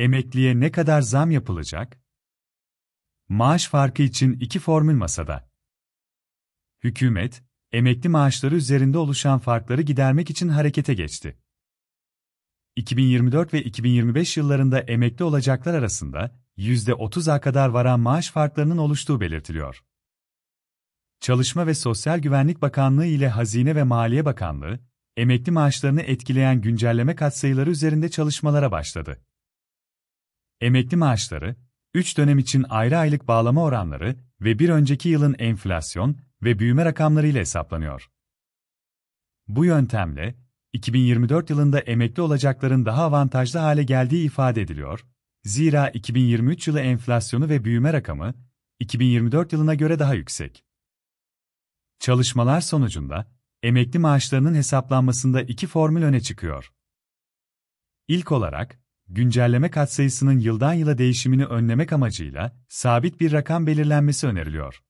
Emekliye ne kadar zam yapılacak? Maaş farkı için iki formül masada. Hükümet, emekli maaşları üzerinde oluşan farkları gidermek için harekete geçti. 2024 ve 2025 yıllarında emekli olacaklar arasında %30'a kadar varan maaş farklarının oluştuğu belirtiliyor. Çalışma ve Sosyal Güvenlik Bakanlığı ile Hazine ve Maliye Bakanlığı, emekli maaşlarını etkileyen güncelleme katsayıları üzerinde çalışmalara başladı emekli maaşları, 3 dönem için ayrı aylık bağlama oranları ve bir önceki yılın enflasyon ve büyüme rakamları ile hesaplanıyor. Bu yöntemle, 2024 yılında emekli olacakların daha avantajlı hale geldiği ifade ediliyor. Zira 2023 yılı enflasyonu ve büyüme rakamı 2024 yılına göre daha yüksek. Çalışmalar sonucunda emekli maaşlarının hesaplanmasında iki formül öne çıkıyor. İlk olarak güncelleme katsayısının yıldan yıla değişimini önlemek amacıyla sabit bir rakam belirlenmesi öneriliyor.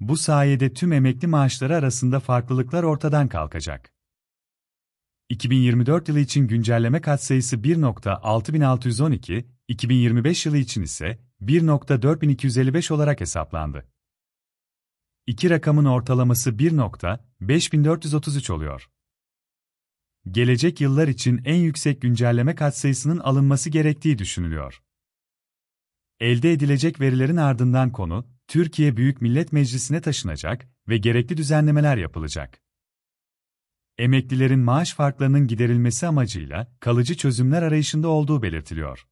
Bu sayede tüm emekli maaşları arasında farklılıklar ortadan kalkacak. 2024 yılı için güncelleme katsayısı 1.6612, 2025 yılı için ise 1.4255 olarak hesaplandı. İki rakamın ortalaması 1.5433 oluyor gelecek yıllar için en yüksek güncelleme katsayısının alınması gerektiği düşünülüyor. Elde edilecek verilerin ardından konu, Türkiye Büyük Millet Meclisi'ne taşınacak ve gerekli düzenlemeler yapılacak. Emeklilerin maaş farklarının giderilmesi amacıyla kalıcı çözümler arayışında olduğu belirtiliyor.